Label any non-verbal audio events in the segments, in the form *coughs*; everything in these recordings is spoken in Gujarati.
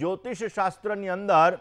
જ્યોતિષ શાસ્ત્રની અંદર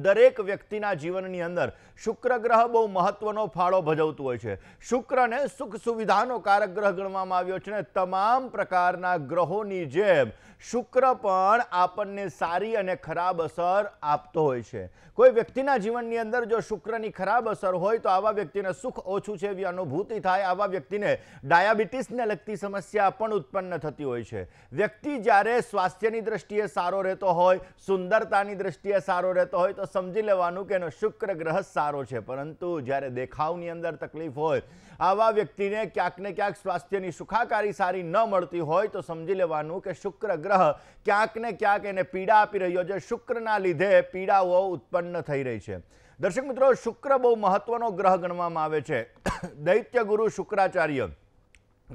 દરેક વ્યક્તિના જીવનની અંદર શુક્ર ગ્રહ બહુ મહત્વનો ફાળો ભજવતું હોય છે શુક્રને સુખ સુવિધાનો કારક ગ્રહ ગણવામાં આવ્યો છે ને તમામ પ્રકારના ગ્રહોની જેમ શુક્ર પણ આપણને સારી અને ખરાબ અસર આપતો હોય છે કોઈ વ્યક્તિના જીવનની અંદર જો શુક્રની ખરાબ અસર હોય તો આવા વ્યક્તિને સુખ ઓછું છે એવી અનુભૂતિ થાય આવા વ્યક્તિને ડાયાબિટીસને લગતી સમસ્યા પણ ઉત્પન્ન થતી હોય છે વ્યક્તિ જ્યારે સ્વાસ્થ્યની દ્રષ્ટિએ સારો રહેતો હોય સુંદરતાની દ્રષ્ટિએ સારો રહેતો હોય તો તો સમજી લેવાનું કે એનો શુક્ર ગ્રહ સારો છે પરંતુ જ્યારે દેખાવની અંદર તકલીફ હોય આવા વ્યક્તિને ક્યાંક ને ક્યાંક સ્વાસ્થ્યની સુખાકારી સારી ન મળતી હોય તો સમજી લેવાનું કે શુક્ર ગ્રહ ક્યાંક ને ક્યાંક એને પીડા આપી રહ્યો છે શુક્રના લીધે પીડાઓ ઉત્પન્ન થઈ રહી છે દર્શક મિત્રો શુક્ર બહુ મહત્વનો ગ્રહ ગણવામાં આવે છે *coughs* દૈત્ય ગુરુ શુક્રાચાર્ય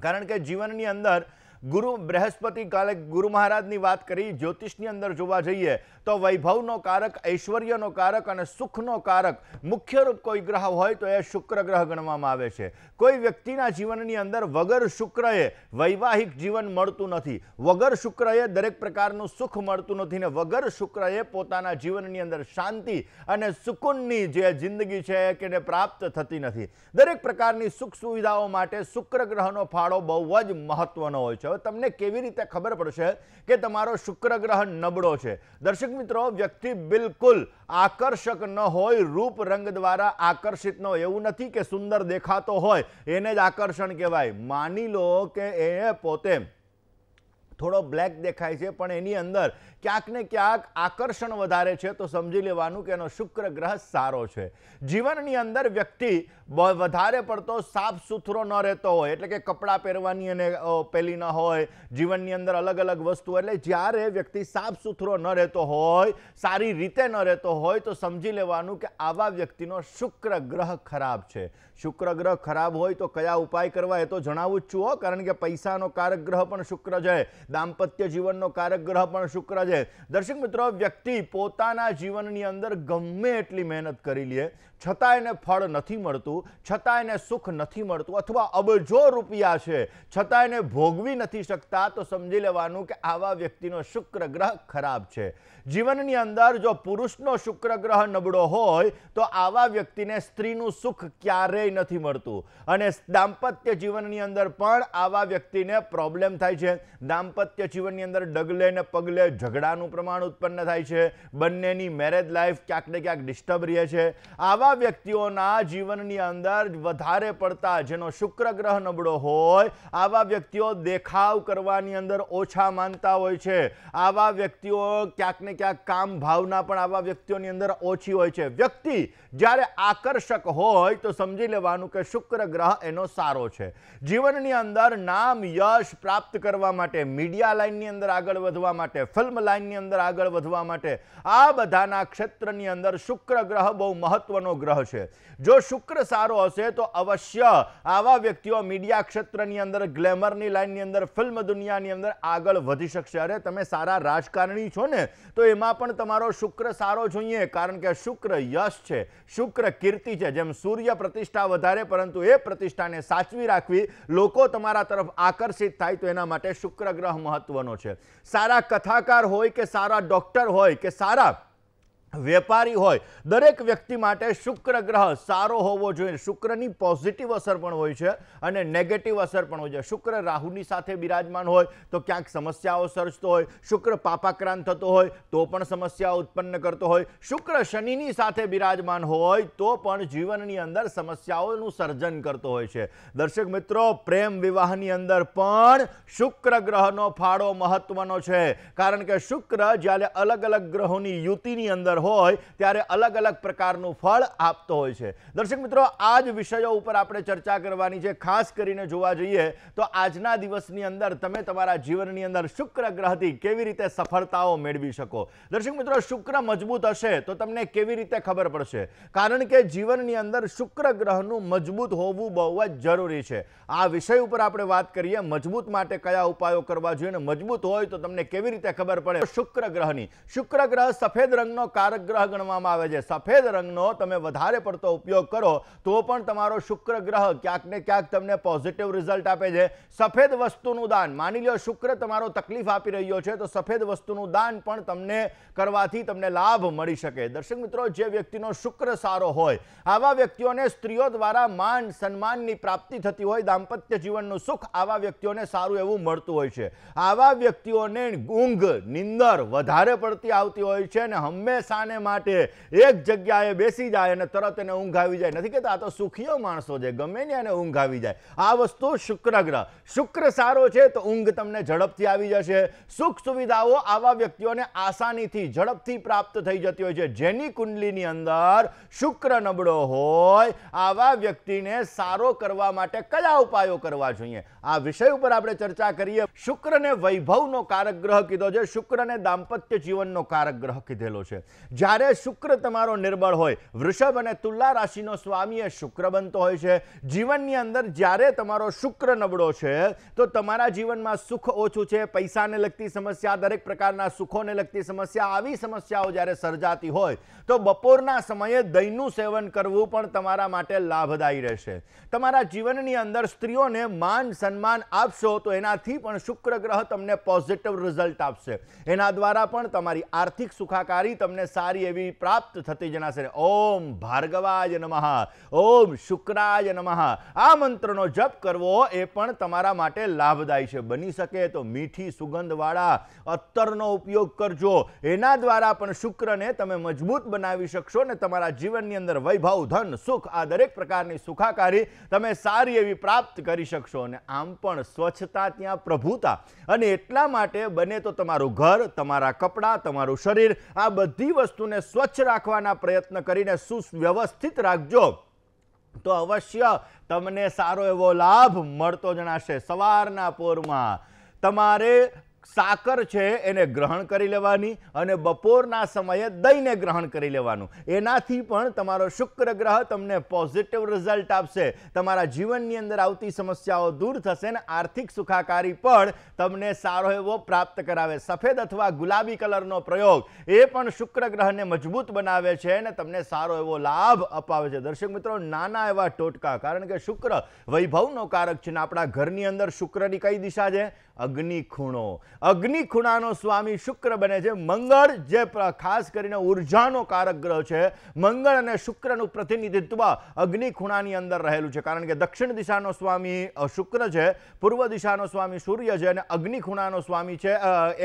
કારણ કે જીવનની અંદર ગુરુ બૃહસ્પતિ કાલે ગુરુ મહારાજની વાત કરી જ્યોતિષની અંદર જોવા જઈએ તો વૈભવનો કારક ઐશ્વર્યનો કારક અને સુખનો કારક મુખ્યરૂપ કોઈ ગ્રહ હોય તો એ શુક્ર ગ્રહ ગણવામાં આવે છે કોઈ વ્યક્તિના જીવનની અંદર વગર શુક્રએ વૈવાહિક જીવન મળતું નથી વગર શુક્રએ દરેક પ્રકારનું સુખ મળતું નથી ને વગર શુક્રએ પોતાના જીવનની અંદર શાંતિ અને સુકૂનની જે જિંદગી છે કે પ્રાપ્ત થતી નથી દરેક પ્રકારની સુખ સુવિધાઓ માટે શુક્ર ગ્રહનો ફાળો બહુ જ મહત્વનો હોય છે હવે તમને કેવી રીતે ખબર પડશે કે તમારો શુક્ર ગ્રહ નબળો છે દર્શક મિત્રો વ્યક્તિ બિલકુલ આકર્ષક ન હોય રૂપ રંગ દ્વારા આકર્ષિત ન હોય એવું નથી કે સુંદર દેખાતો હોય એને જ આકર્ષણ કહેવાય માની લો કે એ પોતે થોડો બ્લેક દેખાય છે પણ એની અંદર ક્યાંક ને ક્યાંક આકર્ષણ વધારે છે તો સમજી લેવાનું કે એનો શુક્ર ગ્રહ સારો છે જીવનની અંદર વ્યક્તિ વધારે પડતો સાફ સુથરો ન રહેતો હોય એટલે કે કપડાં પહેરવાની એને પેલી ન હોય જીવનની અંદર અલગ અલગ વસ્તુ એટલે જ્યારે વ્યક્તિ સાફ સુથરો ન રહેતો હોય સારી રીતે ન રહેતો હોય તો સમજી લેવાનું કે આવા વ્યક્તિનો શુક્ર ગ્રહ ખરાબ છે શુક્ર ગ્રહ ખરાબ હોય તો કયા ઉપાય કરવા એ તો જણાવું જ છું કારણ કે પૈસાનો કારક ગ્રહ પણ શુક્ર છે દાંપત્ય જીવનનો કારક ગ્રહ પણ શુક્ર છે છે દર્શક મિત્રો વ્યક્તિ પોતાના જીવનની અંદર ગમે એટલી મહેનત કરી લે છતાં એને ફળ નથી મળતું છતાં એને સુખ નથી મળતું અથવા અબજો રૂપિયા છે છતાં એને ભોગવી નથી શકતા તો સમજી લેવાનું કે આવા વ્યક્તિનો શુક્ર ગ્રહ ખરાબ છે જીવનની અંદર જો પુરુષનો શુક્ર ગ્રહ નબળો હોય તો આવા વ્યક્તિને સ્ત્રીનું સુખ ક્યારેય નથી મળતું અને દાંપત્ય જીવનની અંદર પણ આવા વ્યક્તિને પ્રોબ્લેમ થાય છે દાંપત્ય જીવનની અંદર ડગલે ને પગલે ઝઘડાનું પ્રમાણ ઉત્પન્ન થાય છે બંનેની મેરેજ લાઈફ ક્યાંક ને ક્યાંક ડિસ્ટર્બ રહે છે આવા એવા વ્યક્તિઓના જીવનની અંદર વધારે પડતા જેનો શુક્ર ગ્રહ નબળો હોય આવા વ્યક્તિઓ દેખાવ કરવાની અંદર ઓછા માનતા હોય છે આવા વ્યક્તિઓ ક્યાંક ને ક્યાંક કામ ભાવના પણ આવા વ્યક્તિઓની અંદર ઓછી હોય છે વ્યક્તિ જ્યારે આકર્ષક હોય તો સમજી લેવાનું કે શુક્ર ગ્રહ એનો સારો છે જીવનની અંદર નામ યશ પ્રાપ્ત કરવા માટે મીડિયા લાઇનની અંદર આગળ વધવા માટે ફિલ્મ લાઇનની અંદર આગળ વધવા માટે આ બધાના ક્ષેત્રની અંદર શુક્ર ગ્રહ બહુ મહત્વનો ગ્રહ છે જો શુક્ર સારો હશે તો અવશ્ય આવા વ્યક્તિઓ મીડિયા ક્ષેત્રની અંદર ગ્લેમરની લાઇનની અંદર ફિલ્મ દુનિયાની અંદર આગળ વધી શકશે અરે તમે સારા રાજકારણી છો ને તો એમાં પણ તમારો શુક્ર સારો જોઈએ કારણ કે શુક્ર યશ છે શુક્ર કીર્તિ છે જેમ સૂર્ય પ્રતિષ્ઠા વધારે પરંતુ એ પ્રતિષ્ઠાને સાચવી રાખવી લોકો તમારા તરફ આકર્ષિત થાય તો એના માટે શુક્ર ગ્રહ મહત્વનો છે સારા કથાકાર હોય કે સારા ડોક્ટર હોય કે સારા વેપારી હોય દરેક વ્યક્તિ માટે શુક્ર ગ્રહ સારો હોવો જોઈએ શુક્રની પોઝિટિવ અસર પણ હોય છે અને નેગેટિવ અસર પણ હોય છે શુક્ર રાહુની સાથે બિરાજમાન હોય તો કયાક સમસ્યાઓ સર્જતો હોય શુક્ર પાપકરાન થતો હોય તો પણ સમસ્યા ઉત્પન્ન કરતો હોય શુક્ર શનિની સાથે બિરાજમાન હોય તો પણ જીવનની અંદર સમસ્યાઓનું સર્જન કરતો હોય છે દર્શક મિત્રો પ્રેમ વિવાહની અંદર પણ શુક્ર ગ્રહનો ફાળો મહત્વનો છે કારણ કે શુક્ર જ્યારે અલગ અલગ ગ્રહોની યુતિની અંદર હોય ત્યારે અલગ અલગ પ્રકારનું ફળ આપતો હોય છે દર્શક મિત્રો આ જ વિષયો ઉપર આપણે ચર્ચા કરવાની છે ખાસ કરીને જોવા જઈએ તો આજના દિવસની અંદર તમે તમારા જીવનની અંદર શુક્ર ગ્રહથી કેવી રીતે સફળતાઓ મેળવી શકો દર્શક મિત્રો શુક્ર મજબૂત હશે તો તમને કેવી રીતે ખબર પડશે કારણ કે જીવનની અંદર શુક્ર ગ્રહનું મજબૂત હોવું બહુ જ જરૂરી છે આ વિષય ઉપર આપણે વાત કરીએ મજબૂત માટે કયા ઉપાયો કરવા જોઈએ અને મજબૂત હોય તો તમને કેવી રીતે ખબર પડે શુક્ર ગ્રહની શુક્ર ગ્રહ સફેદ રંગનો કાર હાનિકારક ગ્રહ ગણવામાં આવે છે સફેદ રંગનો તમે વધારે પડતો ઉપયોગ કરો તો પણ તમારો શુક્ર ગ્રહ ક્યાંક ને ક્યાંક તમને પોઝિટિવ રિઝલ્ટ આપે છે સફેદ વસ્તુનું દાન માની લો શુક્ર તમારો તકલીફ આપી રહ્યો છે તો સફેદ વસ્તુનું દાન પણ તમને કરવાથી તમને લાભ મળી શકે દર્શક મિત્રો જે વ્યક્તિનો શુક્ર સારો હોય આવા વ્યક્તિઓને સ્ત્રીઓ દ્વારા માન સન્માનની પ્રાપ્તિ થતી હોય દાંપત્ય જીવનનું સુખ આવા વ્યક્તિઓને સારું એવું મળતું હોય છે આવા વ્યક્તિઓને ઊંઘ નિંદર વધારે પડતી આવતી હોય છે અને હંમેશા શાને માટે એક જગ્યાએ બેસી જાય અને તરત એને ઊંઘ આવી જાય નથી કહેતા આ તો સુખીઓ માણસો છે ગમે ને એને ઊંઘ આવી જાય આ વસ્તુ શુક્ર ગ્રહ શુક્ર સારો છે તો ઊંઘ તમને ઝડપથી આવી જશે સુખ સુવિધાઓ આવા વ્યક્તિઓને આસાનીથી ઝડપથી પ્રાપ્ત થઈ જતી હોય છે જેની કુંડલીની અંદર શુક્ર નબળો હોય આવા વ્યક્તિને સારો કરવા માટે કયા ઉપાયો કરવા જોઈએ આ વિષય ઉપર આપણે ચર્ચા કરીએ શુક્રને વૈભવનો કારક ગ્રહ કીધો છે શુક્રને દાંપત્ય જીવનનો કારક ગ્રહ કીધેલો છે જ્યારે શુક્ર તમારો નિર્બળ હોય વૃષભ અને તુલા રાશિનો સ્વામી એ શુક્ર બનતો હોય છે જીવનની અંદર જ્યારે તમારો શુક્ર નબળો છે તો તમારા જીવનમાં સુખ ઓછું છે પૈસાને લગતી સમસ્યા દરેક પ્રકારના સુખોને લગતી સમસ્યા આવી સમસ્યાઓ જ્યારે સર્જાતી હોય તો બપોરના સમયે દહીંનું સેવન કરવું પણ તમારા માટે લાભદાયી રહેશે તમારા જીવનની અંદર સ્ત્રીઓને માન સન્માન સન્માન આપશો તો એનાથી પણ શુક્ર ગ્રહ તમને પોઝિટિવ રિઝલ્ટ આપશે એના દ્વારા પણ તમારી આર્થિક સુખાકારી તમને સારી એવી પ્રાપ્ત થતી જણાશે ઓમ ભાર્ગવાજ નમઃ ઓમ શુક્રાજ નમઃ આ મંત્રનો જપ કરવો એ પણ તમારા માટે લાભદાયી છે બની શકે તો મીઠી સુગંધવાળા અત્તરનો ઉપયોગ કરજો એના દ્વારા પણ શુક્રને તમે મજબૂત બનાવી શકશો ને તમારા જીવનની અંદર વૈભવ ધન સુખ આ દરેક પ્રકારની સુખાકારી તમે સારી એવી પ્રાપ્ત કરી શકશો અને આમ આમ પણ સ્વચ્છતા ત્યાં પ્રભુતા અને એટલા માટે બને તો તમારું ઘર તમારા કપડાં તમારું શરીર આ બધી વસ્તુને સ્વચ્છ રાખવાના પ્રયત્ન કરીને સુવ્યવસ્થિત રાખજો તો અવશ્ય તમને સારો એવો લાભ મળતો જણાશે સવારના પોરમાં તમારે સાકર છે એને ગ્રહણ કરી લેવાની અને બપોરના સમયે દહીંને ગ્રહણ કરી લેવાનું એનાથી પણ તમારો શુક્ર ગ્રહ તમને પોઝિટિવ રિઝલ્ટ આપશે તમારા જીવનની અંદર આવતી સમસ્યાઓ દૂર થશે ને આર્થિક સુખાકારી પણ તમને સારો એવો પ્રાપ્ત કરાવે સફેદ અથવા ગુલાબી કલરનો પ્રયોગ એ પણ શુક્ર ગ્રહને મજબૂત બનાવે છે અને તમને સારો એવો લાભ અપાવે છે દર્શક મિત્રો નાના એવા ટોટકા કારણ કે શુક્ર વૈભવનો કારક છે ને આપણા ઘરની અંદર શુક્રની કઈ દિશા છે અગ્નિ ખૂણો અગ્નિ ખૂણાનો સ્વામી શુક્ર બને છે મંગળ જે ખાસ કરીને ઊર્જાનો કારક ગ્રહ છે મંગળ અને શુક્રનું પ્રતિનિધિત્વ અગ્નિ ખૂણાની અંદર રહેલું છે કારણ કે દક્ષિણ દિશાનો સ્વામી શુક્ર છે પૂર્વ દિશાનો સ્વામી સૂર્ય છે અને અગ્નિ ખૂણાનો સ્વામી છે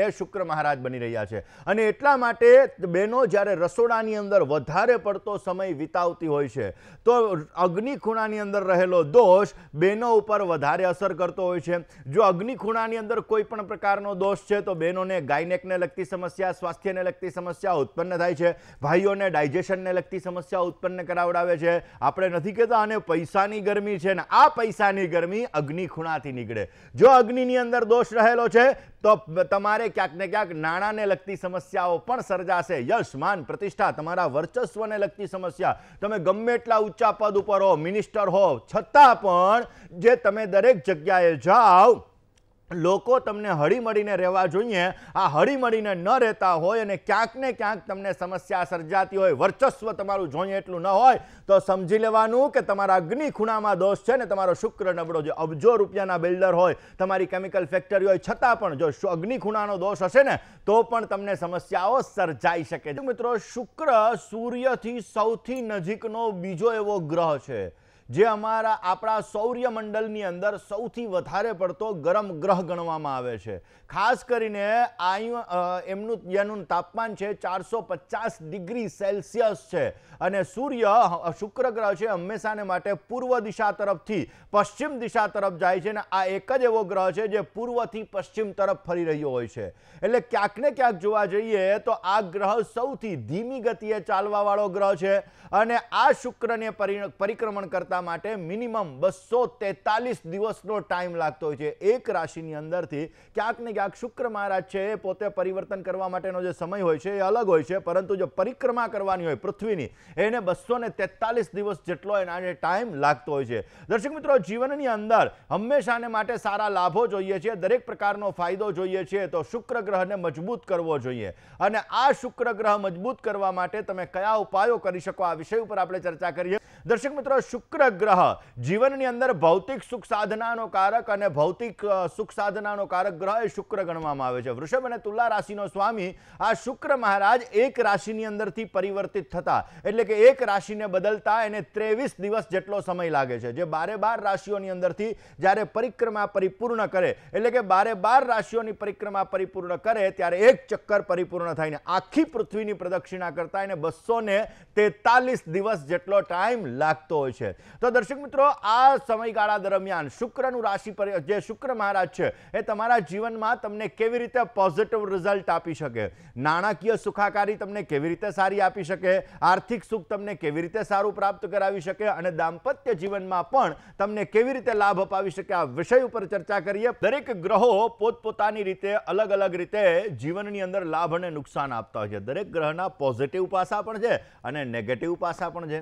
એ શુક્ર મહારાજ બની રહ્યા છે અને એટલા માટે બેનો જ્યારે રસોડાની અંદર વધારે પડતો સમય વિતાવતી હોય છે તો અગ્નિ ખૂણાની અંદર રહેલો દોષ બેનો ઉપર વધારે અસર કરતો હોય છે જો અગ્નિ ખૂણાની અંદર કોઈ પણ પ્રકારનો દોષ છે તો બહેનોને ગાયનેકને લગતી સમસ્યા સ્વાસ્થ્યને લગતી સમસ્યા ઉત્પન્ન થાય છે ભાઈઓને ડાયજેશનને લગતી સમસ્યા ઉત્પન્ન કરાવડાવે છે આપણે નથી કહેતા અને પૈસાની ગરમી છે ને આ પૈસાની ગરમી અગ્નિ ખૂણાથી નીકળે જો અગ્નિની અંદર દોષ રહેલો છે તો તમારે ક્યાંક ને ક્યાંક નાણાંને લગતી સમસ્યાઓ પણ સર્જાશે યશ માન પ્રતિષ્ઠા તમારા વર્ચસ્વને લગતી સમસ્યા તમે ગમે એટલા ઊંચા પદ ઉપર હો મિનિસ્ટર હો છતાં પણ જે તમે દરેક જગ્યાએ જાઓ લોકો તમને હળીમળીને રહેવા જોઈએ આ હળીમળીને ન રહેતા હોય અને ક્યાંક ને ક્યાંક તમને સમસ્યા સર્જાતી હોય વર્ચસ્વ તમારું જોઈએ એટલું ન હોય તો સમજી લેવાનું કે તમારા અગ્નિ ખૂણામાં દોષ છે ને તમારો શુક્ર નબળો જે અબજો રૂપિયાના બિલ્ડર હોય તમારી કેમિકલ ફેક્ટરી હોય છતાં પણ જો અગ્નિ ખૂણાનો દોષ હશે ને તો પણ તમને સમસ્યાઓ સર્જાઈ શકે છે મિત્રો શુક્ર સૂર્યથી સૌથી નજીકનો બીજો એવો ગ્રહ છે જે અમારા આપણા સૌર્યમંડળની અંદર સૌથી વધારે પડતો ગરમ ગ્રહ ગણવામાં આવે છે ખાસ કરીને આયુ એમનું જેનું તાપમાન છે ચારસો પચાસ ડિગ્રી સેલ્સિયસ છે અને સૂર્ય શુક્ર ગ્રહ છે હંમેશાને માટે પૂર્વ દિશા તરફથી પશ્ચિમ દિશા તરફ જાય છે અને આ એક જ એવો ગ્રહ છે જે પૂર્વથી પશ્ચિમ તરફ ફરી રહ્યો હોય છે એટલે ક્યાંક ને ક્યાંક જોવા જઈએ તો આ ગ્રહ સૌથી ધીમી ગતિએ ચાલવાવાળો ગ્રહ છે અને આ શુક્રને પરિક્રમણ કરતા માટે મિનિમમ બસો તેતાલીસ દિવસનો ટાઈમ લાગતો હોય છે એક રાશિની અંદરથી ક્યાંક ને ક્યાંક શુક્ર મહારાજ છે એ પોતે પરિવર્તન કરવા માટેનો જે સમય હોય છે એ અલગ હોય છે પરંતુ જો પરિક્રમા કરવાની હોય પૃથ્વીની એને બસો ને દિવસ જેટલો એના ટાઈમ લાગતો હોય છે દર્શક મિત્રો જીવનની અંદર હંમેશાને માટે સારા લાભો જોઈએ છે દરેક પ્રકારનો ફાયદો જોઈએ છે તો શુક્ર ગ્રહને મજબૂત કરવો જોઈએ અને આ શુક્ર ગ્રહ મજબૂત કરવા માટે તમે કયા ઉપાયો કરી શકો આ વિષય ઉપર આપણે ચર્ચા કરીએ દર્શક મિત્રો શુક્ર ગ્રહ જીવનની અંદર ભૌતિક સુખ સાધનાનો કારક અને ભૌતિક સુખ સાધનાનો કારક ગ્રહ એ શુક્ર ગણવામાં આવે છે વૃષભ અને તુલા રાશિનો સ્વામી આ શુક્ર મહારાજ એક રાશિની અંદરથી પરિવર્તિત થતા એટલે કે એક રાશિને બદલતા એને ત્રેવીસ દિવસ જેટલો સમય લાગે છે જે બારે બાર રાશિઓની અંદરથી જ્યારે પરિક્રમા પરિપૂર્ણ કરે એટલે કે બારે બાર રાશિઓની પરિક્રમા પરિપૂર્ણ કરે ત્યારે એક ચક્કર પરિપૂર્ણ થઈને આખી પૃથ્વીની પ્રદક્ષિણા કરતા એને બસો તેતાલીસ દિવસ જેટલો ટાઈમ લાગતો હોય છે તો દર્શક મિત્રો આ સમયગાળા દરમિયાન શુક્રનું રાશિ પર જે શુક્ર મહારાજ છે એ તમારા જીવનમાં તમને કેવી રીતે પોઝિટિવ રિઝલ્ટ આપી શકે નાણાકીય સુખાકારી તમને કેવી રીતે સારી આપી શકે આર્થિક સુખ તમને કેવી રીતે સારું પ્રાપ્ત કરાવી શકે અને દાંપત્ય જીવનમાં પણ તમને કેવી રીતે લાભ અપાવી શકે આ વિષય ઉપર ચર્ચા કરીએ દરેક ગ્રહો પોતપોતાની રીતે અલગ અલગ રીતે જીવનની અંદર લાભ અને નુકસાન આપતા હોય છે દરેક ગ્રહના પોઝિટિવ પાસા પણ છે અને નેગેટિવ પાસા પણ છે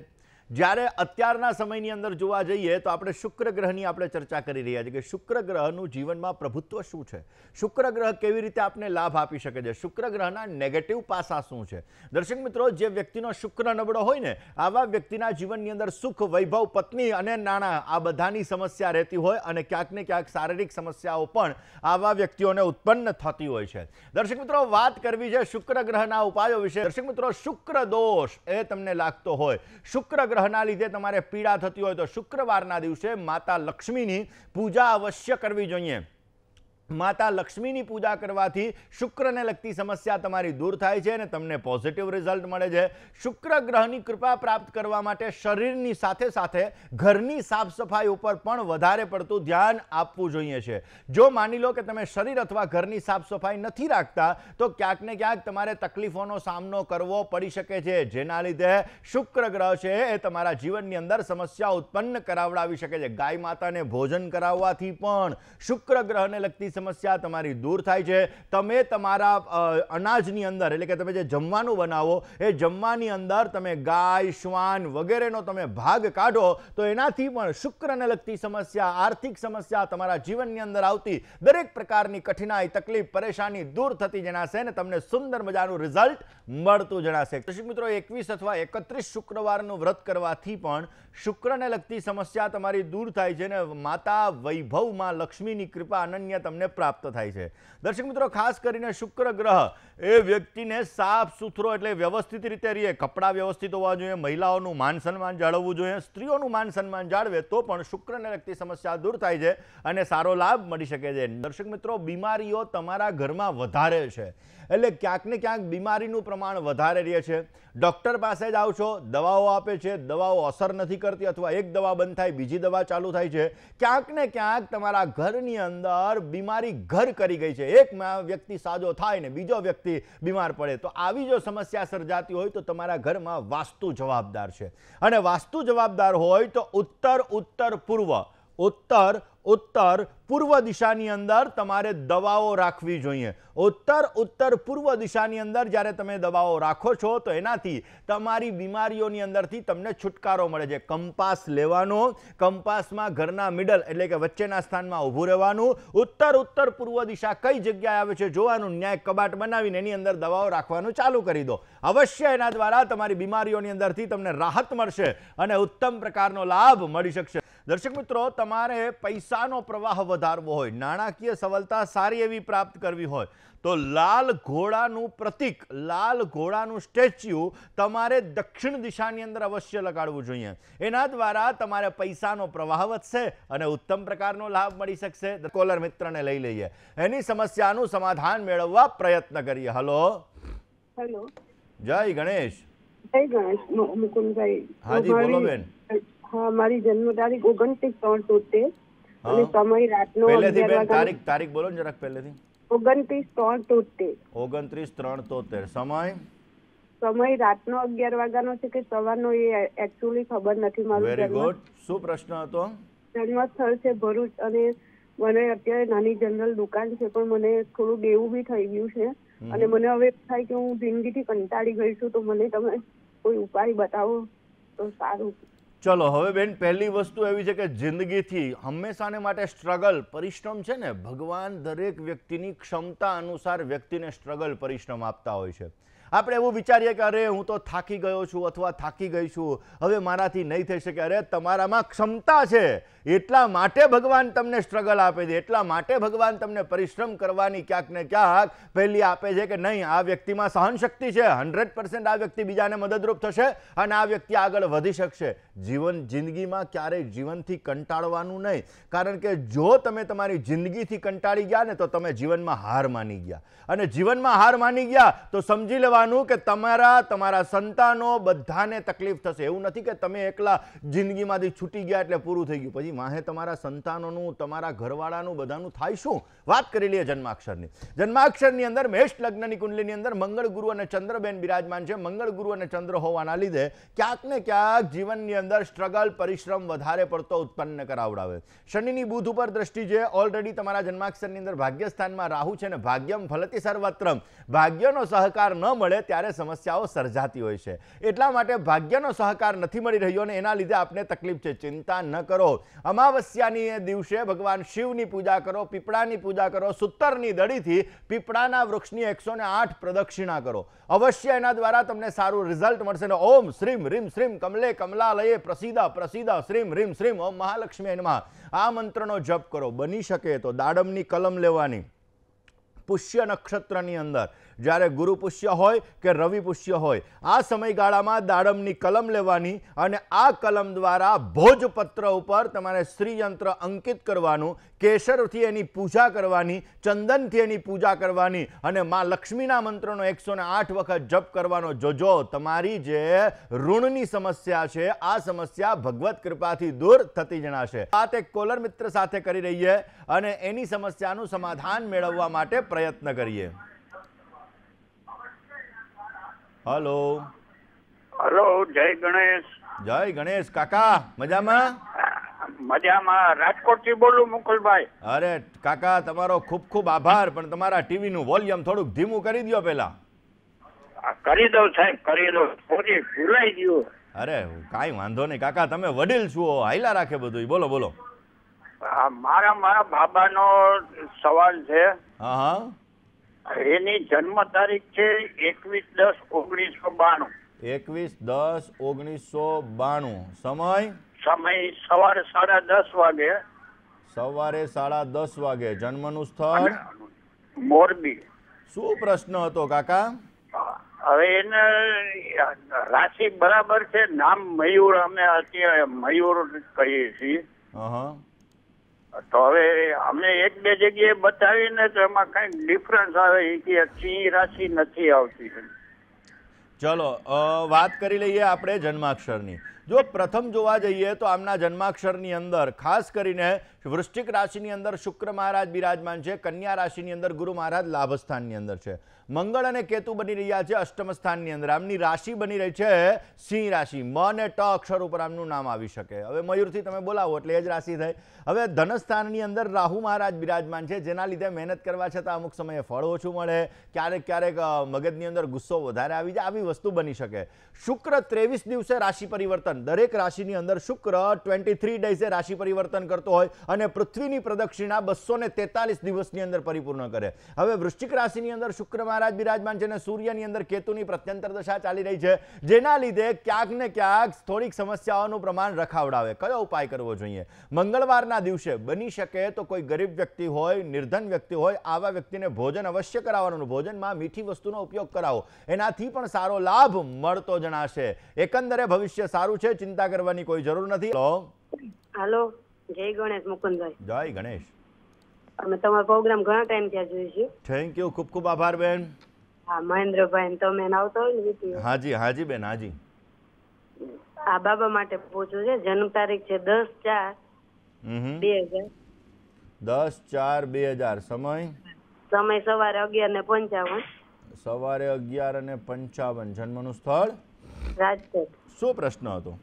જ્યારે અત્યારના સમયની અંદર જોવા જઈએ તો આપણે શુક્ર ગ્રહની આપણે ચર્ચા કરી રહ્યા છીએ કે શુક્ર ગ્રહનું જીવનમાં પ્રભુત્વ શું છે શુક્ર ગ્રહ કેવી રીતે આપને લાભ આપી શકે છે શુક્ર ગ્રહના નેગેટિવ પાસા શું છે દર્શક મિત્રો જે વ્યક્તિનો શુક્ર નબળો હોય ને આવા વ્યક્તિના જીવનની અંદર સુખ વૈભવ પત્ની અને નાણાં આ બધાની સમસ્યા રહેતી હોય અને ક્યાંક ને ક્યાંક શારીરિક સમસ્યાઓ પણ આવા વ્યક્તિઓને ઉત્પન્ન થતી હોય છે દર્શક મિત્રો વાત કરવી છે શુક્ર ગ્રહના ઉપાયો વિશે દર્શક મિત્રો શુક્ર દોષ એ તમને લાગતો હોય શુક્ર ગ્રહ ગ્રહના લીધે તમારે પીડા થતી હોય તો શુક્રવારના દિવસે માતા લક્ષ્મીની પૂજા અવશ્ય કરવી જોઈએ માતા લક્ષ્મીની પૂજા કરવાથી શુક્રને લગતી સમસ્યા તમારી દૂર થાય છે અને તમને પોઝિટિવ રિઝલ્ટ મળે છે શુક્ર ગ્રહની કૃપા પ્રાપ્ત કરવા માટે શરીરની સાથે સાથે ઘરની સાફ સફાઈ ઉપર પણ વધારે પડતું ધ્યાન આપવું જોઈએ છે જો માની લો કે તમે શરીર અથવા ઘરની સાફ સફાઈ નથી રાખતા તો ક્યાંક ને ક્યાંક તમારે તકલીફોનો સામનો કરવો પડી શકે છે જેના લીધે શુક્ર ગ્રહ છે એ તમારા જીવનની અંદર સમસ્યા ઉત્પન્ન કરાવડાવી શકે છે ગાય માતાને ભોજન કરાવવાથી પણ શુક્ર ગ્રહને લગતી સમસ્યા તમારી દૂર થાય છે તમે તમારા અનાજની અંદર એટલે કે તમે જે જમવાનું બનાવો એ જમવાની અંદર તમે ગાય શ્વાન વગેરેનો તમે ભાગ કાઢો તો એનાથી પણ શુક્રને લગતી સમસ્યા આર્થિક સમસ્યા તમારા જીવનની અંદર આવતી દરેક પ્રકારની કઠિનાઈ તકલીફ પરેશાની દૂર થતી જણાશે અને તમને સુંદર મજાનું રિઝલ્ટ મળતું જણાશે કૃષિક મિત્રો એકવીસ અથવા એકત્રીસ શુક્રવારનું વ્રત કરવાથી પણ શુક્રને લગતી સમસ્યા તમારી દૂર થાય છે અને માતા વૈભવમાં લક્ષ્મીની કૃપા અનન્ય તમને પ્રાપ્ત થાય છે દર્શક મિત્રો ખાસ કરીને શુક્ર ગ્રહ એ વ્યક્તિને સાફ સુથરો એટલે વ્યવસ્થિત રીતે રહીએ કપડાં વ્યવસ્થિત હોવા જોઈએ મહિલાઓનું માન સન્માન જાળવવું જોઈએ સ્ત્રીઓનું માન સન્માન જાળવે તો પણ શુક્રને લગતી સમસ્યા દૂર થાય છે અને સારો લાભ મળી શકે છે દર્શક મિત્રો બીમારીઓ તમારા ઘરમાં વધારે છે એટલે ક્યાંક ને ક્યાંક બીમારીનું પ્રમાણ વધારે રહે છે ડૉક્ટર પાસે જ આવશો દવાઓ આપે છે દવાઓ અસર નથી કરતી અથવા એક દવા બંધ થાય બીજી દવા ચાલુ થાય છે ક્યાંક ને ક્યાંક તમારા ઘરની અંદર બીમારી ઘર કરી ગઈ છે એક વ્યક્તિ સાજો થાય ને બીજો વ્યક્તિ બીમાર પડે તો આવી જો સમસ્યા સર્જાતી હોય તો તમારા ઘરમાં વાસ્તુ જવાબદાર છે અને વાસ્તુ જવાબદાર હોય તો ઉત્તર ઉત્તર પૂર્વ ઉત્તર ઉત્તર પૂર્વ દિશાની અંદર તમારે દવાઓ રાખવી જોઈએ ઉત્તર ઉત્તર પૂર્વ દિશાની અંદર જ્યારે તમે દવાઓ રાખો છો તો એનાથી તમારી બીમારીઓની અંદરથી તમને છુટકારો મળે છે કંપાસ લેવાનો કંપાસમાં ઘરના મિડલ એટલે કે વચ્ચેના સ્થાનમાં ઊભું રહેવાનું ઉત્તર ઉત્તર પૂર્વ દિશા કઈ જગ્યાએ આવે છે જોવાનું ન્યાય કબાટ બનાવીને એની અંદર દવાઓ રાખવાનું ચાલુ કરી દો અવશ્ય એના દ્વારા તમારી બીમારીઓની અંદરથી તમને રાહત મળશે અને ઉત્તમ પ્રકારનો લાભ મળી શકશે દર્શક મિત્રો તમારે પૈસાનો પ્રવાહ વધારવો હોય નાણાકીય સવલતા સારી એવી પ્રાપ્ત કરવી હોય તો લાલ ઘોડાનું પ્રતિક લાલ ઘોડાનું સ્ટેચ્યુ તમારે દક્ષિણ દિશાની અંદર અવશ્ય લગાડવું જોઈએ એના દ્વારા તમારે પૈસાનો પ્રવાહ વધશે અને ઉત્તમ પ્રકારનો લાભ મળી શકશે કોલર મિત્રને લઈ લઈએ એની સમસ્યાનું સમાધાન મેળવવા પ્રયત્ન કરીએ હલો હેલો જય ગણેશ જય ગણેશ મુકુંદભાઈ હાજી બોલો બેન હા મારી જન્મ તારીખ ઓગણત્રીસ ત્રણ તોતેર અને સમય રાતનો તારીખ તારીખ બોલો જરાક પહેલેથી ઓગણત્રીસ ત્રણ તોતેર ઓગણત્રીસ ત્રણ તોતેર સમય સમય રાતનો અગિયાર વાગ્યાનો છે કે સવારનો એ એકચ્યુઅલી ખબર નથી મારું વેરી ગુડ શું પ્રશ્ન હતો જન્મસ્થળ છે ભરૂચ અને મને અત્યારે નાની જનરલ દુકાન છે પણ મને થોડું દેવું બી થઈ ગયું છે અને મને હવે થાય કે હું જિંદગીથી કંટાળી ગઈ છું તો મને તમે કોઈ ઉપાય બતાવો તો સારું ચલો હવે બેન પહેલી વસ્તુ એવી છે કે જિંદગીથી હંમેશાને માટે સ્ટ્રગલ પરિશ્રમ છે ને ભગવાન દરેક વ્યક્તિની ક્ષમતા અનુસાર વ્યક્તિને સ્ટ્રગલ પરિશ્રમ આપતા હોય છે આપણે એવું વિચારીએ કે અરે હું તો થાકી ગયો છું અથવા થાકી ગઈ છું હવે મારાથી નહીં થઈ શકે અરે તમારામાં ક્ષમતા છે એટલા માટે ભગવાન તમને સ્ટ્રગલ આપે છે એટલા માટે ભગવાન તમને પરિશ્રમ કરવાની ક્યાંક ને ક્યાંક પહેલી આપે છે કે નહીં આ વ્યક્તિમાં સહનશક્તિ છે હંડ્રેડ આ વ્યક્તિ બીજાને મદદરૂપ થશે અને આ વ્યક્તિ આગળ વધી શકશે જીવન જિંદગીમાં ક્યારેય જીવનથી કંટાળવાનું નહીં કારણ કે જો તમે તમારી જિંદગીથી કંટાળી ગયા ને તો તમે જીવનમાં હાર માની ગયા અને જીવનમાં હાર માની ગયા તો સમજી લેવા જોવાનું કે તમારા તમારા સંતાનો બધાને તકલીફ થશે એવું નથી કે તમે એકલા જિંદગીમાંથી છૂટી ગયા એટલે પૂરું થઈ ગયું પછી વાહે તમારા સંતાનોનું તમારા ઘરવાળાનું બધાનું થાય શું વાત કરી લઈએ જન્માક્ષરની જન્માક્ષરની અંદર મેષ લગ્નની કુંડલીની અંદર મંગળ ગુરુ અને ચંદ્રબેન બિરાજમાન છે મંગળ ગુરુ અને ચંદ્ર હોવાના લીધે ક્યાંક ને ક્યાંક જીવનની અંદર સ્ટ્રગલ પરિશ્રમ વધારે પડતો ઉત્પન્ન કરાવડાવે શનિની બુધ ઉપર દ્રષ્ટિ છે ઓલરેડી તમારા જન્માક્ષરની અંદર ભાગ્યસ્થાનમાં રાહુ છે અને ભાગ્યમ ફલતી સર્વત્રમ ભાગ્યનો સહકાર ન મળે મળે ત્યારે સમસ્યાઓ સર્જાતી હોય છે એટલા માટે ભાગ્યનો સહકાર નથી મળી રહ્યો અને એના લીધે આપને તકલીફ છે ચિંતા ન કરો અમાવસ્યાની દિવસે ભગવાન શિવની પૂજા કરો પીપળાની પૂજા કરો સૂતરની દડીથી પીપળાના વૃક્ષની એકસો પ્રદક્ષિણા કરો અવશ્ય એના દ્વારા તમને સારું રિઝલ્ટ મળશે અને ઓમ શ્રીમ રીમ શ્રીમ કમલે કમલાલયે પ્રસિદ્ધ પ્રસિદ્ધ શ્રીમ રીમ શ્રીમ ઓમ મહાલક્ષ્મી એનમાં આ મંત્રનો જપ કરો બની શકે તો દાડમની કલમ લેવાની પુષ્ય નક્ષત્રની અંદર જ્યારે ગુરુ પુષ્ય હોય કે રવિ પુષ્ય હોય આ સમયગાળામાં દાડમની કલમ લેવાની અને આ કલમ દ્વારા ભોજપત્ર ઉપર તમારે શ્રીયંત્ર અંકિત કરવાનું કેસરથી એની પૂજા કરવાની ચંદનથી એની પૂજા કરવાની અને મા લક્ષ્મીના મંત્રનો એકસો આઠ વખત જપ કરવાનો જોજો તમારી જે ઋણની સમસ્યા છે આ સમસ્યા ભગવત કૃપાથી દૂર થતી જણાશે વાત એક કોલર મિત્ર સાથે કરી રહીએ અને એની સમસ્યાનું સમાધાન મેળવવા માટે પ્રયત્ન કરીએ હલો હલો જય ગણેશ જય ગણેશ કાકા મજામાં મજામાં રાજકોટ થી બોલું મુકુલભાઈ અરે કાકા તમારો ખૂબ ખૂબ આભાર પણ તમારા ટીવી નું વોલ્યુમ થોડુંક ધીમું કરી દો પેલા કરી દઉં સાહેબ કરી દઉં સોરી ભૂલાઈ ગયું અરે કાઈ વાંધો નહીં કાકા તમે વડીલ છો હાઈલા રાખે બધું બોલો બોલો મારા મારા બાબાનો સવાલ છે હા હા એની જન્મ તારીખ છે એકવીસ દસ ઓગણીસો બાણું એકવીસ દસ ઓગણીસો બાણું સમય સમય સવારે સાડા દસ વાગે સવારે સાડા દસ વાગે જન્મ નું સ્થળ મોરબી શું પ્રશ્ન હતો કાકા હવે એને રાશિ બરાબર છે નામ મયુર અમે અત્યારે મયુર કહીએ છીએ તો હવે અમે એક બે જગ્યાએ બતાવીને તો એમાં કંઈક ડિફરન્સ આવે કે સિંહ રાશિ નથી આવતી ચલો વાત કરી લઈએ આપણે જન્માક્ષરની જો પ્રથમ જોવા જઈએ તો આમના જન્માક્ષરની અંદર ખાસ કરીને વૃષ્ટિક રાશિની અંદર શુક્ર મહારાજ બિરાજમાન છે કન્યા રાશિની અંદર ગુરુ મહારાજ લાભસ્થાનની અંદર છે મંગળ અને કેતુ બની રહ્યા છે અષ્ટમ સ્થાનની અંદર આમની રાશિ બની રહી છે સિંહ રાશિ મ અને ટ અક્ષર ઉપર આમનું નામ આવી શકે હવે મયુરથી તમે બોલાવો એટલે એ જ રાશિ થાય હવે ધનસ્થાનની અંદર રાહુ મહારાજ બિરાજમાન છે જેના લીધે મહેનત કરવા છતાં અમુક સમયે ફળ ઓછું મળે ક્યારેક ક્યારેક મગજની અંદર ગુસ્સો વધારે આવી જાય આવી વસ્તુ બની શકે શુક્ર ત્રેવીસ દિવસે રાશિ પરિવર્તન દરેક રાશિની અંદર શુક્ર ટ્વેન્ટી થ્રી ડેઝે રાશિ પરિવર્તન કરતો હોય અને પૃથ્વીની પ્રદક્ષિણા બસો ને દિવસની અંદર પરિપૂર્ણ કરે હવે વૃશ્ચિક રાશિની અંદર શુક્રમાં મહારાજ બિરાજમાન છે અને સૂર્યની અંદર કેતુની પ્રત્યંતર દશા ચાલી રહી છે જેના લીધે ક્યાંક ને ક્યાંક થોડીક સમસ્યાઓનું પ્રમાણ રખાવડાવે કયો ઉપાય કરવો જોઈએ મંગળવારના દિવસે બની શકે તો કોઈ ગરીબ વ્યક્તિ હોય નિર્ધન વ્યક્તિ હોય આવા વ્યક્તિને ભોજન અવશ્ય કરાવવાનું ભોજનમાં મીઠી વસ્તુનો ઉપયોગ કરાવો એનાથી પણ સારો લાભ મળતો જણાશે એકંદરે ભવિષ્ય સારું છે ચિંતા કરવાની કોઈ જરૂર નથી હેલો જય ગણેશ મુકુંદભાઈ જય ગણેશ અમે તમારો પ્રોગ્રામ ઘણા ટાઈમ ત્યાં જોઈ છે થેન્ક યુ ખૂબ ખૂબ આભાર બેન હા મહેન્દ્રભાઈ તમે આવતો હોય ને હાજી હાજી બેન હાજી આ બાબા માટે પૂછવું છે જન્મ તારીખ છે દસ ચાર બે હજાર દસ ચાર બે હજાર સમય સમય સવારે અગિયાર ને પંચાવન સવારે અગિયાર અને પંચાવન જન્મનું સ્થળ રાજકોટ શું પ્રશ્ન હતો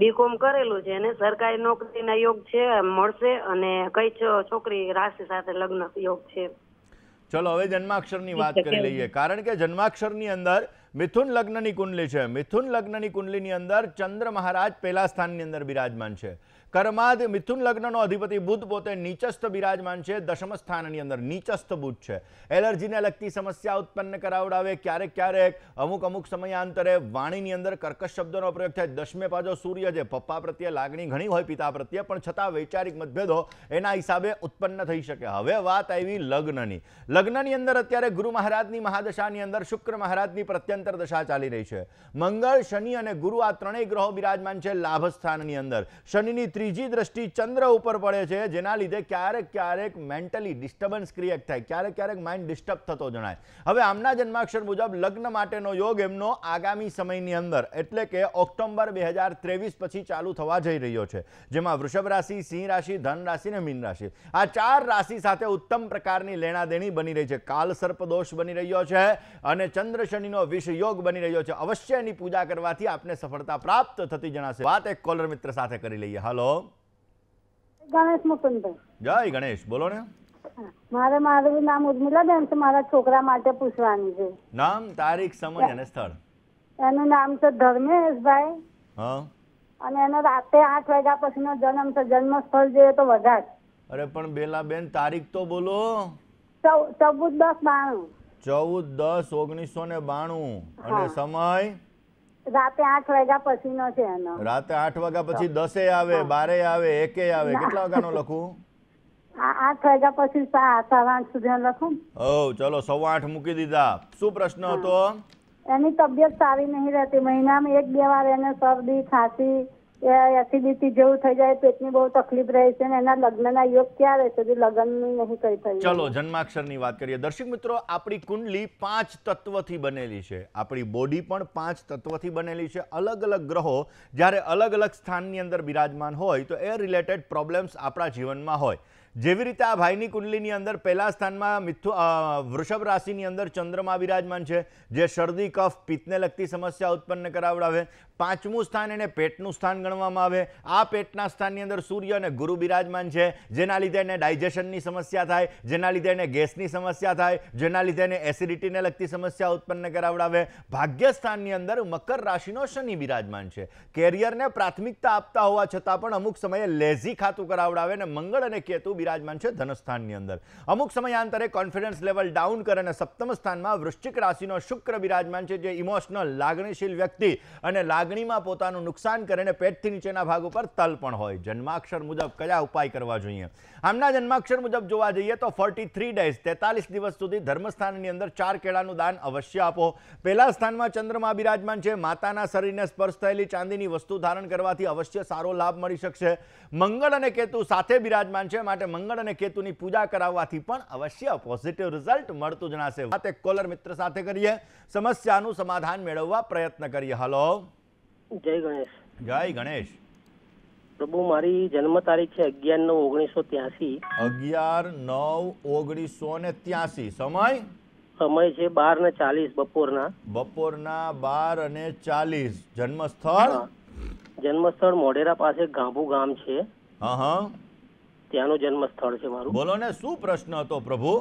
બીકોમ કરેલું છે અને સરકારી નોકરીના યોગ છે મળશે અને કઈ છોકરી રાશિ સાથે લગ્ન યોગ છે ચલો હવે જન્માક્ષરની વાત કરી લઈએ કારણ કે જન્માક્ષરની અંદર મિથુન લગ્નની કુંડલી છે મિથુન લગ્નની કુંડલીની અંદર ચંદ્ર મહારાજ પહેલા સ્થાનની અંદર બિરાજમાન છે કર્માદ મિથુન લગ્નનો અધિપતિ બુધ પોતે નીચસ્થ બિરાજમાન છે દશમ સ્થાનની અંદર નીચસ્થ બુધ છે એલર્જીને લગતી સમસ્યા ઉત્પન્ન કરાવડાવે ક્યારેક ક્યારેક અમુક અમુક સમયાંતરે વાણીની અંદર કર્કશ શબ્દોનો પ્રયોગ થાય દશમે પાછો સૂર્ય છે પપ્પા પ્રત્યે લાગણી ઘણી હોય પિતા પ્રત્યે પણ છતાં વૈચારિક મતભેદો એના હિસાબે ઉત્પન્ન થઈ શકે હવે વાત આવી લગ્નની લગ્નની અંદર અત્યારે ગુરુ મહારાજની મહાદશાની અંદર શુક્ર મહારાજની પ્રત્યંતર દશા ચાલી રહી છે મંગળ શનિ અને ગુરુ આ ત્રણેય ગ્રહો બિરાજમાન છે લાભસ્થાનની અંદર શનિની ત્રીજી દ્રષ્ટિ ચંદ્ર ઉપર પડે છે જેના લીધે ક્યારેક ક્યારેક મેન્ટલી ડિસ્ટર્બન્સ ક્રિએટ થાય ક્યારેક ક્યારેક માઇન્ડ ડિસ્ટર્બ થતો જણાય હવે આમના જન્માક્ષર મુજબ લગ્ન માટેનો યોગ એમનો આગામી સમયની અંદર એટલે કે ઓક્ટોબર બે પછી ચાલુ થવા જઈ રહ્યો છે જેમાં વૃષભ રાશિ સિંહ રાશિ ધન રાશિ અને મીન રાશિ આ ચાર રાશિ સાથે ઉત્તમ પ્રકારની લેણા દેણી બની રહી છે કાલ સર્પદોષ બની રહ્યો છે અને ચંદ્ર શનિનો વિષ યોગ બની રહ્યો છે અવશ્ય એની પૂજા કરવાથી આપને સફળતા પ્રાપ્ત થતી જણાશે વાત એક કોલર મિત્ર સાથે કરી લઈએ હલો ગણેશ મુકુંદભાઈ જય ગણેશ બોલો ને મારે મારું નામ ઉર્મિલા છે મારા છોકરા માટે પૂછવાનું છે નામ તારીખ સમય અને સ્થળ એનું નામ છે ધર્મેશભાઈ હા અને એનો રાતે આઠ વાગ્યા પછીનો જન્મ છે જન્મ સ્થળ જોઈએ તો વધાર અરે પણ બેલા બેન તારીખ તો બોલો ચૌદ દસ બાણું ચૌદ દસ ઓગણીસો ને બાણું અને સમય રાતે આઠ વાગ્યા પછીનો છે એનો રાતે આઠ વાગ્યા પછી દસે આવે બારે આવે એકે આવે કેટલા વાગ્યાનો લખું આઠ વાગ્યા પછી સવા આઠ સુધી લખું ઓ ચલો સવા આઠ મૂકી દીધા શું પ્રશ્ન હતો એની તબિયત સારી નહીં રહેતી મહિનામાં એક બે વાર એને શરદી ખાંસી એસિડિટી જેવું થઈ જાય પેટની બહુ તકલીફ રહે છે અને એના લગ્નના યોગ ક્યારે સુધી લગ્નની નહીં કઈ થઈ ચલો જન્માક્ષરની વાત કરીએ દર્શક મિત્રો આપણી કુંડલી પાંચ તત્વથી બનેલી છે આપણી બોડી પણ પાંચ તત્વથી બનેલી છે અલગ અલગ ગ્રહો જ્યારે અલગ અલગ સ્થાનની અંદર બિરાજમાન હોય તો એ રિલેટેડ પ્રોબ્લેમ્સ આપણા જીવનમાં હોય જેવી રીતે આ ભાઈની કુંડલીની અંદર પહેલા સ્થાનમાં મિથુ વૃષભ રાશિની અંદર ચંદ્રમા બિરાજમાન છે જે શરદી કફ પિત્તને લગતી સમસ્યા ઉત્પન્ન કરાવડાવે પાંચમું સ્થાન એને પેટનું સ્થાન ગણવામાં આવે આ પેટના સ્થાનની અંદર સૂર્ય અને ગુરુ બિરાજમાન છે જેના લીધે એને ડાયજેશનની સમસ્યા થાય જેના લીધે એને ગેસની સમસ્યા થાય જેના લીધે એને એસિડિટીને લગતી સમસ્યા ઉત્પન્ન કરાવડાવે ભાગ્યસ્થાનની અંદર મકર રાશિનો શનિ બિરાજમાન છે કેરિયરને પ્રાથમિકતા આપતા હોવા છતાં પણ અમુક સમયે લેઝી ખાતું કરાવડાવે અને મંગળ અને કેતુ બિરાજમાન છે ધનસ્થાનની અંદર અમુક સમયાંતરે કોન્ફિડન્સ લેવલ ડાઉન કરે અને સપ્તમ સ્થાનમાં વૃશ્ચિક રાશિનો શુક્ર બિરાજમાન છે જે ઇમોશનલ લાગણીશીલ વ્યક્તિ અને લાગ લાગણીમાં પોતાનું નુકસાન કરે અને પેટથી નીચેના ભાગ ઉપર તલ પણ હોય જન્માક્ષર મુજબ કયા ઉપાય કરવા જોઈએ આમના જન્માક્ષર મુજબ જોવા જઈએ તો ફોર્ટી થ્રી ડેઝ તેતાલીસ દિવસ સુધી ધર્મસ્થાનની અંદર ચાર કેળાનું દાન અવશ્ય આપો પહેલા સ્થાનમાં ચંદ્રમાં બિરાજમાન છે માતાના શરીરને સ્પર્શ થયેલી ચાંદીની વસ્તુ ધારણ કરવાથી અવશ્ય સારો લાભ મળી શકશે મંગળ અને કેતુ સાથે બિરાજમાન છે માટે મંગળ અને કેતુની પૂજા કરાવવાથી પણ અવશ્ય પોઝિટિવ રિઝલ્ટ મળતું જણાશે વાત એક કોલર મિત્ર સાથે કરીએ સમસ્યાનું સમાધાન મેળવવા પ્રયત્ન કરીએ હલો જય ગણેશ જય ગણેશ પ્રભુ મારી જન્મ તારીખ છે અગિયાર નવ ઓગણીસો ત્યાસી અગિયાર નવ ઓગણીસો ને ત્યાસી સમય સમય છે બાર ને ચાલીસ બપોરના બપોરના બાર અને ચાલીસ જન્મસ્થળ જન્મસ્થળ મોઢેરા પાસે ગાંભુ ગામ છે હા હા ત્યાંનું જન્મસ્થળ છે મારું બોલો ને શું પ્રશ્ન હતો પ્રભુ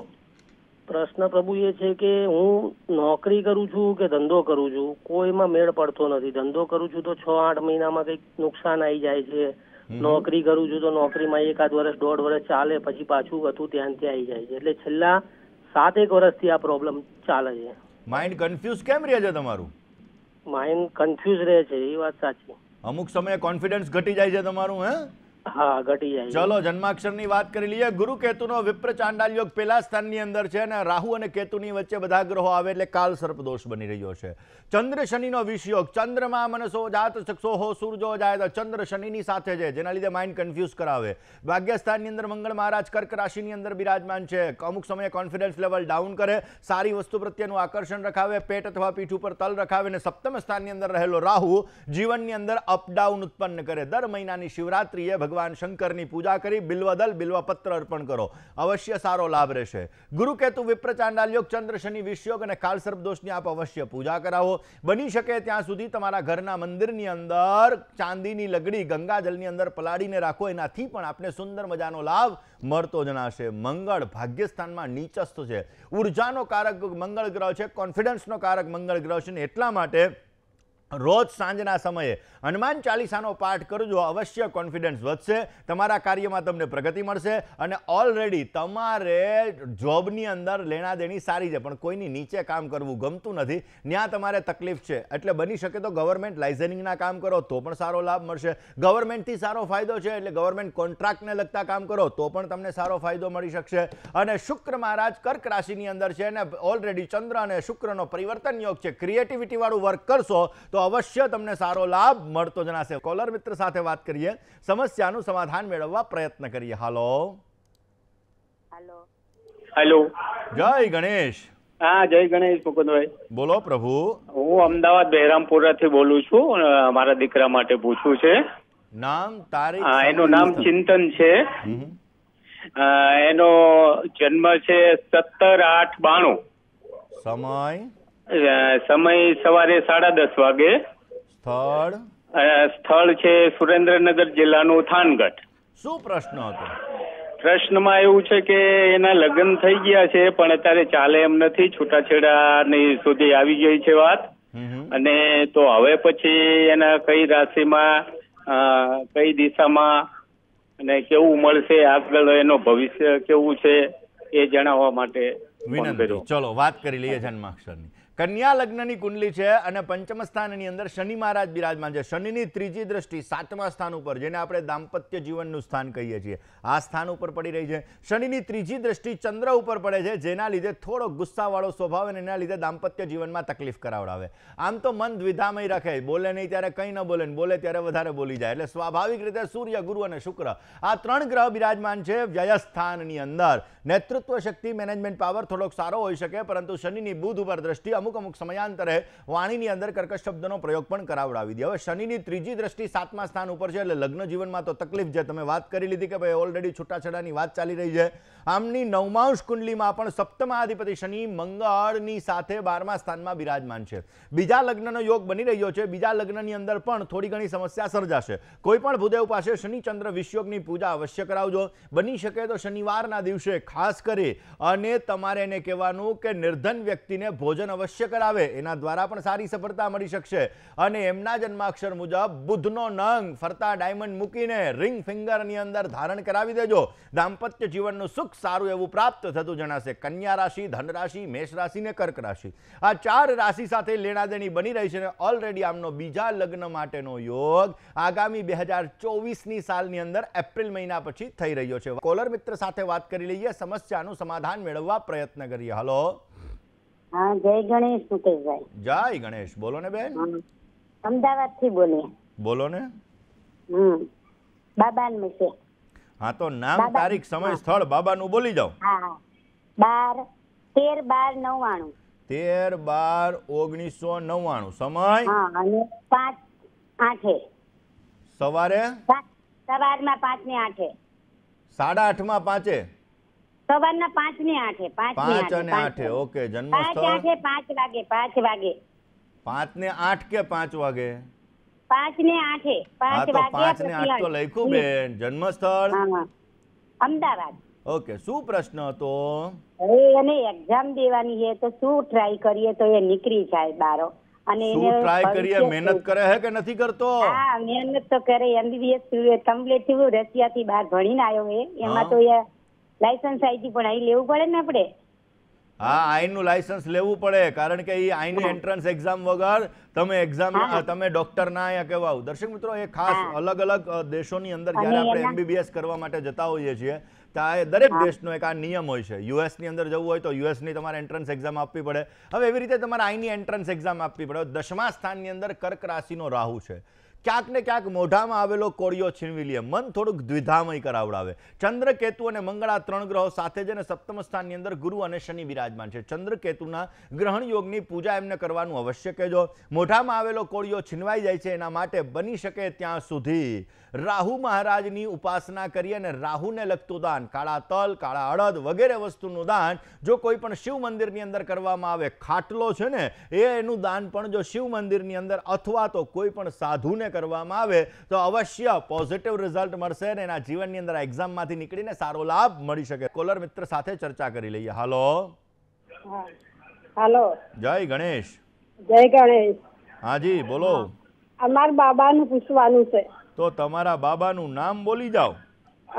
પ્રશ્ન પ્રભુ એ છે કે હું નોકરી કરું છું કે ધંધો કરું છું કોઈમાં મેળ પડતો નથી ધંધો કરું છું તો છ આઠ મહિનામાં કઈક નુકસાન આવી જાય છે નોકરી કરું છું તો નોકરીમાં એકાદ વર્ષ દોઢ વર્ષ ચાલે પછી પાછું હતું ત્યાં ત્યાં આવી જાય છે એટલે છેલ્લા સાત એક વર્ષથી આ પ્રોબ્લેમ ચાલે છે માઇન્ડ કન્ફ્યુઝ કેમ રહે છે તમારું માઇન્ડ કન્ફ્યુઝ રહે છે એ વાત સાચી અમુક સમયે કોન્ફિડન્સ ઘટી જાય છે તમારું હે હા ગટી જાય ચલો જન્માક્ષરની વાત કરી લઈએ ગુરુ કેતુનો વિપ્ર ચાંડાલ્યોક પેલા સ્થાનની અંદર છે ને રાહુ અને કેતુ ની વચ્ચે બધા ગ્રહો આવે એટલે કાલ સর্প દોષ બની રહ્યો છે ચંદ્ર શનિનો વિષયોગ ચંદ્રમા મનસો જાતક્ષો હો સૂરજો જાય તો ચંદ્ર શનિની સાથે જ જેના લીધે માઇન્ડ કન્ફ્યુઝ કરાવે ભાગ્ય સ્થાનની અંદર મંગળ મહારાજ કર્ક રાશિની અંદર બિરાજમાન છે ક અમુક સમયે કોન્ફિડન્સ લેવલ ડાઉન કરે સારી વસ્તુ પ્રત્યેનું આકર્ષણ રાખાવે પેટ અથવા પીઠ ઉપર તલ રાખાવે ને સપ્તમ સ્થાનની અંદર રહેલો રાહુ જીવનની અંદર અપ ડાઉન ઉત્પન્ન કરે દર મહિનાની શિવરાત્રીય ભગવાન શંકરની પૂજા કરી બિલ્વદલ બિલ્વપત્ર અર્પણ કરો અવશ્ય સારો લાભ રહેશે ગુરુ કેતુ વિપ્રચાંડાલયોગ ચંદ્ર શનિ વિષયોગ અને કાલસર્પ દોષની આપ અવશ્ય પૂજા કરાવો બની શકે ત્યાં સુધી તમારા ઘરના મંદિરની અંદર ચાંદીની લગડી ગંગાજલની અંદર પલાળીને રાખો એનાથી પણ આપને સુંદર મજાનો લાભ મળતો જણાશે મંગળ ભાગ્યસ્થાનમાં નીચસ્ત છે ઉર્જાનો કારક મંગળ ગ્રહ છે કોન્ફિડન્સનો કારક મંગળ ગ્રહ છે ને એટલા માટે રોજ સાંજના સમયે હનુમાન ચાલીસાનો પાઠ કરજો અવશ્ય કોન્ફિડન્સ વધશે તમારા કાર્યમાં તમને પ્રગતિ મળશે અને ઓલરેડી તમારે જોબની અંદર લેણા દેણી સારી છે પણ કોઈની નીચે કામ કરવું ગમતું નથી ત્યાં તમારે તકલીફ છે એટલે બની શકે તો ગવર્મેન્ટ લાઇઝનિંગના કામ કરો તો પણ સારો લાભ મળશે ગવર્મેન્ટથી સારો ફાયદો છે એટલે ગવર્મેન્ટ કોન્ટ્રાક્ટને લગતા કામ કરો તો પણ તમને સારો ફાયદો મળી શકશે અને શુક્ર મહારાજ કર્ક રાશિની અંદર છે અને ઓલરેડી ચંદ્ર અને શુક્રનો પરિવર્તન યોગ છે ક્રિએટિવિટીવાળું વર્ક કરશો તો તો અવશ્ય તમને સારો લાભ મળતો જણાશે કોલર મિત્ર સાથે વાત કરીએ સમસ્યાનું સમાધાન મેળવવા પ્રયત્ન કરીએ હાલો હેલો જય ગણેશ હા જય ગણેશ મુકુદભાઈ બોલો પ્રભુ હું અમદાવાદ બહેરામપુરા થી બોલું છું મારા દીકરા માટે પૂછવું છે નામ તારીખ એનું નામ ચિંતન છે એનો જન્મ છે સત્તર આઠ બાણું સમય સમય સવારે સાડા દસ વાગે સ્થળ સ્થળ છે સુરેન્દ્રનગર જિલ્લાનું થાનગઢ શું પ્રશ્ન હતો પ્રશ્નમાં એવું છે કે એના લગ્ન થઈ ગયા છે પણ અત્યારે ચાલે એમ નથી છૂટાછેડાની સુધી આવી ગઈ છે વાત અને તો હવે પછી એના કઈ રાશિમાં કઈ દિશામાં અને કેવું મળશે આગળ એનો ભવિષ્ય કેવું છે એ જણાવવા માટે વિનંતી ચલો વાત કરી લઈએ જન્માક્ષરની કન્યા લગ્નની કુંડલી છે અને પંચમ સ્થાનની અંદર શનિ મહારાજ બિરાજમાન છે શનિની ત્રીજી દ્રષ્ટિ સાતમા સ્થાન ઉપર જેને આપણે દાંપત્ય જીવનનું સ્થાન કહીએ છીએ આ સ્થાન ઉપર પડી રહી છે શનિની ત્રીજી દ્રષ્ટિ ચંદ્ર ઉપર પડે છે જેના લીધે થોડો ગુસ્સાવાળો સ્વભાવ અને એના લીધે દાંપત્ય જીવનમાં તકલીફ કરાવડાવે આમ તો મન દ્વિધામય રખે બોલે નહીં ત્યારે કંઈ ન બોલે બોલે ત્યારે વધારે બોલી જાય એટલે સ્વાભાવિક રીતે સૂર્ય ગુરુ અને શુક્ર આ ત્રણ ગ્રહ બિરાજમાન છે વ્યયસ્થાનની અંદર નેતૃત્વ શક્તિ મેનેજમેન્ટ પાવર થોડોક સારો હોઈ શકે પરંતુ શનિની બુધ ઉપર દ્રષ્ટિ અમુક અમુક સમયાંતરે વાણીની અંદર કર્કશ શબ્દનો પ્રયોગ પણ કરાવડાવી દે હવે શનિની ત્રીજી દ્રષ્ટિ સાતમા સ્થાન ઉપર છે એટલે લગ્ન જીવનમાં તો તકલીફ છે તમે વાત કરી લીધી કે ભાઈ ઓલરેડી છૂટાછેડાની વાત ચાલી રહી છે આમની નવમાંશ કુંડલીમાં પણ સપ્તમાધિપતિ શનિ મંગળની સાથે બારમા સ્થાનમાં બિરાજમાન છે બીજા લગ્નનો યોગ બની રહ્યો છે બીજા લગ્નની અંદર પણ થોડી ઘણી સમસ્યા સર્જાશે કોઈ પણ ભૂદેવ પાસે શનિચંદ્ર વિષયોગની પૂજા અવશ્ય કરાવજો બની શકે તો શનિવારના દિવસે ખાસ કરી અને તમારે એને કહેવાનું કે નિર્ધન વ્યક્તિને ભોજન અવશ્ય અવશ્ય કરાવે એના દ્વારા પણ સારી સફળતા મળી શકશે અને એમના જન્માક્ષર મુજબ બુધનો નંગ ફરતા ડાયમંડ મૂકીને રિંગ ફિંગરની અંદર ધારણ કરાવી દેજો દાંપત્ય જીવનનું સુખ સારું એવું પ્રાપ્ત થતું જણાશે કન્યા રાશિ ધન રાશિ મેષ રાશિ ને કર્ક રાશિ આ ચાર રાશિ સાથે લેણાદેણી બની રહી છે અને ઓલરેડી આમનો બીજા લગ્ન માટેનો યોગ આગામી બે હજાર ચોવીસની સાલની અંદર એપ્રિલ મહિના પછી થઈ રહ્યો છે કોલર મિત્ર સાથે વાત કરી લઈએ સમસ્યાનું સમાધાન મેળવવા પ્રયત્ન કરીએ હલો જય ગણેશ બોલો ને બેન અમદાવાદ થી બોલીએ બોલો ને હમ બાબાન હા તો નામ તારીખ સમય સ્થળ બાબાનું બોલી જાઓ બાર તેર બાર નવ્વાણું તેર બાર ઓગણીસો નવ્વાણું સમય પાંચ આઠે સવારે સવારમાં પાંચ ને આઠે સાડા આઠમાં પાંચે સવારના પાંચ ને આઠે પાંચ અને આઠે ઓકે જન્મસ્થળ પાંચ વાગે પાંચ વાગે પાંચ ને આઠ કે પાંચ વાગે પાંચ ને આઠે પાંચ પાંચ ને આઠ તો લખ્યું બેન જન્મસ્થળ અમદાવાદ ઓકે શું પ્રશ્ન હતો એને એક્ઝામ દેવાની છે તો શું ટ્રાય કરીએ તો એ નીકળી જાય બારો અને એને ટ્રાય કરીએ મહેનત કરે છે કે નથી કરતો હા મહેનત તો કરે એમબીબીએસ કમ્પ્લીટ થયું રશિયાથી બહાર ભણીને આવ્યો છે એમાં તો એ લાયસન્સ આઈથી પણ અહીં લેવું પડે ને આપણે હા આઈનનું લાયસન્સ લેવું પડે કારણ કે એ આઈની એન્ટ્રન્સ એક્ઝામ વગર તમે એક્ઝામ તમે ડોક્ટર ના અહીંયા કહેવાઓ દર્શક મિત્રો એ ખાસ અલગ અલગ દેશોની અંદર જ્યારે આપણે એમબીબીએસ કરવા માટે જતા હોઈએ છીએ ત્યારે દરેક દેશનો એક આ નિયમ હોય છે યુએસની અંદર જવું હોય તો યુએસની તમારે એન્ટ્રન્સ એક્ઝામ આપવી પડે હવે એવી રીતે તમારે આઈની એન્ટ્રન્સ એક્ઝામ આપવી પડે દસમા સ્થાનની અંદર કર્ક રાશિનો રાહુ છે ક્યાંક ને ક્યાંક મોઢામાં આવેલો કોળિયો છીનવી લે મન થોડુંક દ્વિધામય કરાવડાવે ચંદ્રકેતુ અને મંગળા ત્રણ ગ્રહો સાથે જેને સપ્તમ સ્થાનની અંદર ગુરુ અને શનિ બિરાજમાન છે ચંદ્રકેતુના ગ્રહણ યોગની પૂજા એમને કરવાનું અવશ્ય કહેજો મોઢામાં આવેલો કોળિયો છીનવાઈ જાય છે એના માટે બની શકે ત્યાં સુધી રાહુ મહારાજની ઉપાસના કરી અને રાહુને લગતું દાન કાળા તલ કાળા અડદ વગેરે વસ્તુનું દાન જો કોઈ પણ શિવ મંદિરની અંદર કરવામાં આવે ખાટલો છે ને એ એનું દાન પણ જો શિવ મંદિરની અંદર અથવા તો કોઈ પણ સાધુને કરવામાં આવે તો અવશ્ય પોઝિટિવ રિઝલ્ટ મળશે અને એના જીવનની અંદર એક્ઝામમાંથી નીકળીને સારો લાભ મળી શકે કોલર મિત્ર સાથે ચર્ચા કરી લઈએ હાલો હાલો જય ગણેશ જય ગણેશ હાજી બોલો અમારા બાબાનું પૂછવાનું છે તો તમારા બાબાનું નામ બોલી જાઓ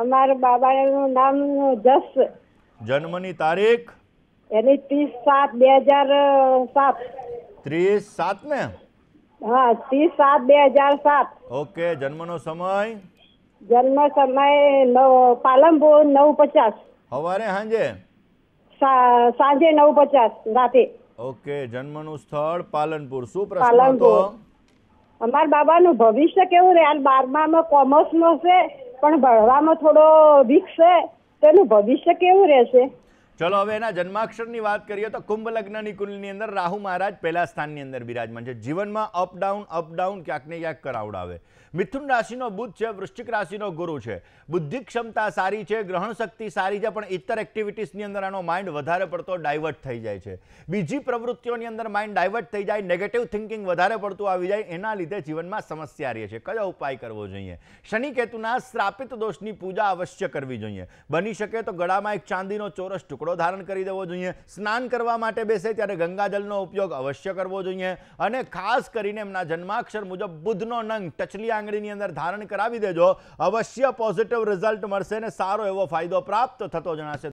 અમારા બાબાનું નામ જસ જન્મની તારીખ એની ત્રીસ સાત બે હજાર સાત ત્રીસ સાત ને હા ત્રીસ સાત બે હજાર સાત ઓકે જન્મનો સમય જન્મ સમય પાલનપુર નવ પચાસ સવારે સાંજે સાંજે નવ પચાસ રાતે ઓકે જન્મનું સ્થળ પાલનપુર શું પ્રશ્ન અમારા બાબાનું ભવિષ્ય કેવું રહે બારમામાં કોમર્સમાં છે પણ ભણવામાં થોડો વીક છે તેનું ભવિષ્ય કેવું રહેશે ચલો હવે એના જન્માક્ષરની વાત કરીએ તો કુંભ લગ્નની કુલની અંદર રાહુ મહારાજ પહેલા સ્થાનની અંદર બિરાજમાન છે જીવનમાં અપડાઉન અપડાઉન ક્યાંક ને ક્યાંક કરાવડાવે મિથુન રાશિનો બુધ છે વૃશ્ચિક રાશિનો ગુરુ છે બુદ્ધિ ક્ષમતા સારી છે ગ્રહણ શક્તિ સારી છે પણ ઇતર એક્ટિવિટીસની અંદર આનો માઇન્ડ વધારે પડતો ડાયવર્ટ થઈ જાય છે બીજી પ્રવૃત્તિઓની અંદર માઇન્ડ ડાયવર્ટ થઈ જાય નેગેટિવ થિંકિંગ વધારે પડતું આવી જાય એના લીધે જીવનમાં સમસ્યા રહે છે કયો ઉપાય કરવો જોઈએ શનિ કેતુના શ્રાપિત દોષની પૂજા અવશ્ય કરવી જોઈએ બની શકે તો ગળામાં એક ચાંદીનો ચોરસ ટુકડો કપડો ધારણ કરી દેવો જોઈએ સ્નાન કરવા માટે બેસે ત્યારે ગંગાજળનો ઉપયોગ અવશ્ય કરવો જોઈએ અને ખાસ કરીને એમના જન્માક્ષર મુજબ બુદ્ધનો નંગ ટચલી આંગળીની અંદર ધારણ કરાવી દેજો અવશ્ય પોઝિટિવ રિઝલ્ટ મળશે અને સારો એવો ફાયદો પ્રાપ્ત થતો જણાશે